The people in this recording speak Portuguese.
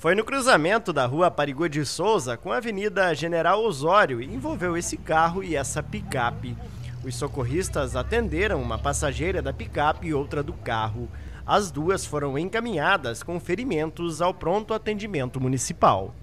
Foi no cruzamento da rua Parigô de Souza com a Avenida General Osório e envolveu esse carro e essa picape. Os socorristas atenderam uma passageira da picape e outra do carro. As duas foram encaminhadas com ferimentos ao pronto atendimento municipal.